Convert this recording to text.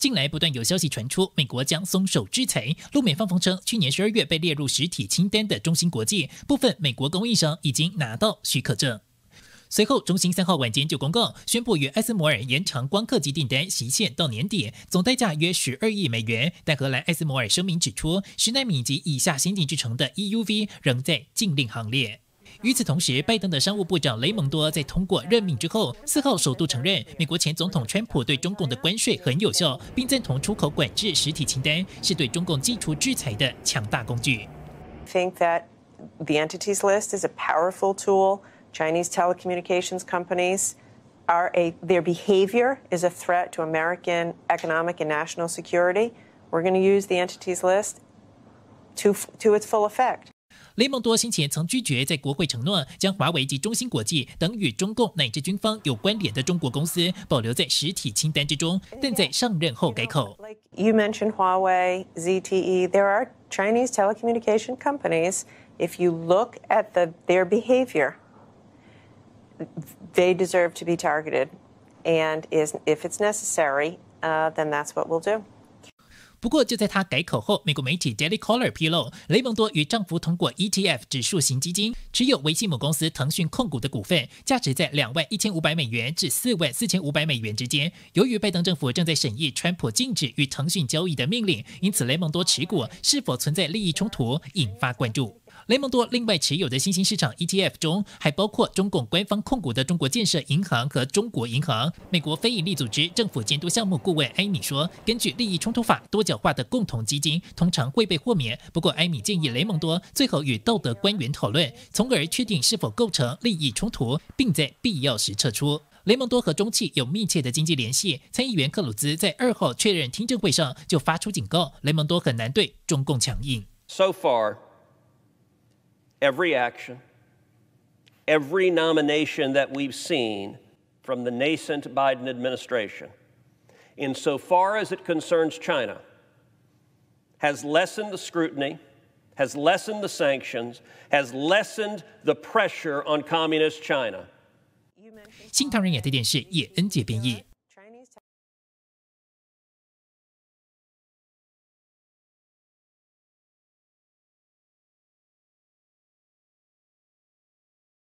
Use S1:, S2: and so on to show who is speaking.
S1: 近来不断有消息传出，美国将松手制裁。路美放风称，去年十二月被列入实体清单的中芯国际部分美国供应商已经拿到许可证。随后，中芯三号晚间就公告宣布，与埃斯摩尔延长光刻机订单期限到年底，总代价约十二亿美元。但荷兰埃斯摩尔声明指出，十纳米及以下先进制程的 EUV 仍在禁令行列。与此同时，拜登的商务部长雷蒙多在通过任命之后，四号首度承认美国前总统川普对中共的关税很有效，并赞同出口管制实体清单是对中共基础制裁的强大工具。
S2: Think that the entities list is a powerful tool. Chinese telecommunications companies are a their behavior is a threat to American economic and national security. We're going to use the entities list to to its full effect.
S1: 雷蒙多先前曾拒绝在国会承诺将华为及中芯国际等与中共乃至军方有关联的中国公司保留在实体清单之中，但在上任后改口。
S2: You mentioned Huawei, ZTE. There are Chinese telecommunication companies. If you look at the their behavior, they deserve to be targeted, and is if it's necessary, uh, then that's what we'll do.
S1: 不过，就在他改口后，美国媒体《Daily Caller》披露，雷蒙多与丈夫通过 ETF 指数型基金持有维信母公司腾讯控股的股份，价值在两万一千五百美元至四万四千五百美元之间。由于拜登政府正在审议川普禁止与腾讯交易的命令，因此雷蒙多持股是否存在利益冲突，引发关注。雷蒙多另外持有的新兴市场 ETF 中，还包括中共官方控股的中国建设银行和中国银行。美国非营利组织政府监督项目顾问艾米说，根据利益冲突法，多角化的共同基金通常会被豁免。不过，艾米建议雷蒙多最好与道德官员讨论，从而确定是否构成利益冲突，并在必要时撤出。雷蒙多和中企有密切的经济联系。参议员克鲁兹在二号确认听证会上就发出警告，雷蒙多很难对中共强硬。
S3: So far. every action, every nomination that we've seen from the nascent Biden administration, insofar as it concerns China, has lessened the scrutiny, has lessened the sanctions, has lessened the pressure on communist China.
S1: 新唐人亚太电视叶恩杰编译。